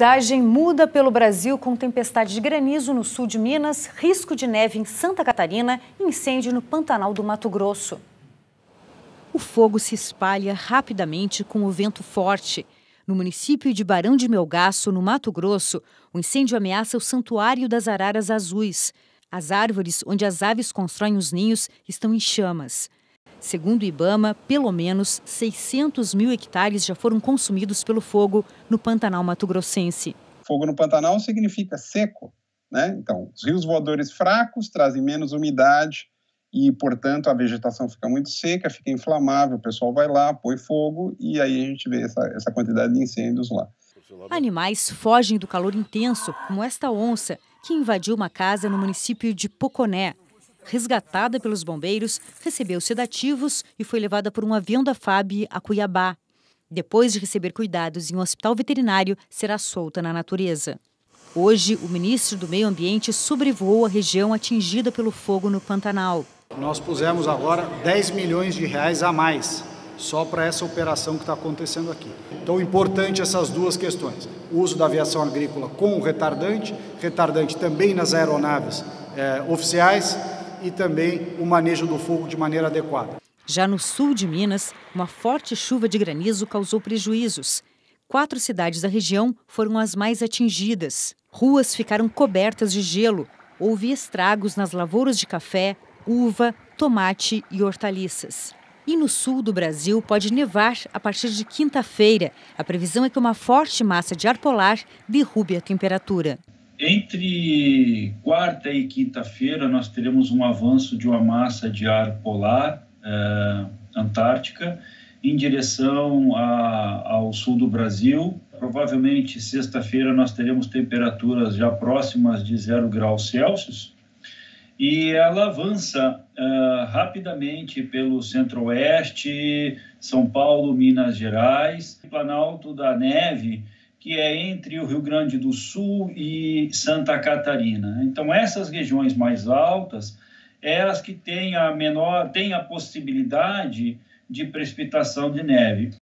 paisagem muda pelo Brasil com tempestade de granizo no sul de Minas, risco de neve em Santa Catarina e incêndio no Pantanal do Mato Grosso. O fogo se espalha rapidamente com o vento forte. No município de Barão de Melgaço, no Mato Grosso, o incêndio ameaça o Santuário das Araras Azuis. As árvores onde as aves constroem os ninhos estão em chamas. Segundo o Ibama, pelo menos 600 mil hectares já foram consumidos pelo fogo no Pantanal mato-grossense. Fogo no Pantanal significa seco, né? Então, os rios voadores fracos trazem menos umidade e, portanto, a vegetação fica muito seca, fica inflamável, o pessoal vai lá, põe fogo e aí a gente vê essa, essa quantidade de incêndios lá. Animais fogem do calor intenso, como esta onça, que invadiu uma casa no município de Poconé, resgatada pelos bombeiros, recebeu sedativos e foi levada por um avião da FAB a Cuiabá. Depois de receber cuidados em um hospital veterinário, será solta na natureza. Hoje, o ministro do Meio Ambiente sobrevoou a região atingida pelo fogo no Pantanal. Nós pusemos agora 10 milhões de reais a mais só para essa operação que está acontecendo aqui. Então, importante essas duas questões: o uso da aviação agrícola com o retardante, retardante também nas aeronaves é, oficiais e também o manejo do fogo de maneira adequada. Já no sul de Minas, uma forte chuva de granizo causou prejuízos. Quatro cidades da região foram as mais atingidas. Ruas ficaram cobertas de gelo. Houve estragos nas lavouras de café, uva, tomate e hortaliças. E no sul do Brasil pode nevar a partir de quinta-feira. A previsão é que uma forte massa de ar polar derrube a temperatura. Entre quarta e quinta-feira, nós teremos um avanço de uma massa de ar polar eh, antártica em direção a, ao sul do Brasil. Provavelmente, sexta-feira, nós teremos temperaturas já próximas de zero graus Celsius. E ela avança eh, rapidamente pelo centro-oeste, São Paulo, Minas Gerais, Planalto da Neve que é entre o Rio Grande do Sul e Santa Catarina. Então, essas regiões mais altas, elas que têm a menor, têm a possibilidade de precipitação de neve.